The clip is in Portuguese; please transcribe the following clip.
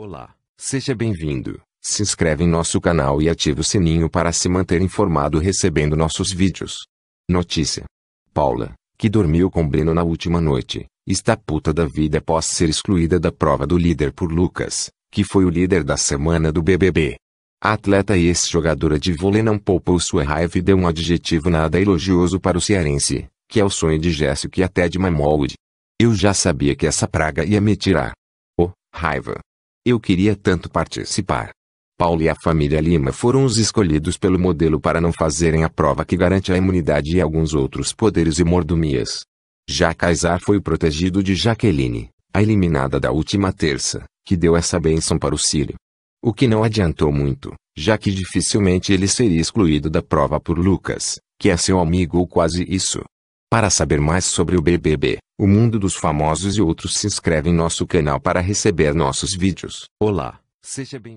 Olá, seja bem-vindo. Se inscreve em nosso canal e ative o sininho para se manter informado recebendo nossos vídeos. Notícia: Paula, que dormiu com Breno na última noite, está puta da vida após ser excluída da prova do líder por Lucas, que foi o líder da semana do BBB. A atleta e ex-jogadora de vôlei não poupou sua raiva e deu um adjetivo nada elogioso para o cearense, que é o sonho de Jéssica e até de Mamold. Eu já sabia que essa praga ia me tirar. Oh, raiva. Eu queria tanto participar. Paulo e a família Lima foram os escolhidos pelo modelo para não fazerem a prova que garante a imunidade e alguns outros poderes e mordomias. Já Kaysar foi o protegido de Jaqueline, a eliminada da última terça, que deu essa benção para o Círio. O que não adiantou muito, já que dificilmente ele seria excluído da prova por Lucas, que é seu amigo ou quase isso. Para saber mais sobre o BBB, o mundo dos famosos e outros se inscreve em nosso canal para receber nossos vídeos. Olá, seja bem-vindo.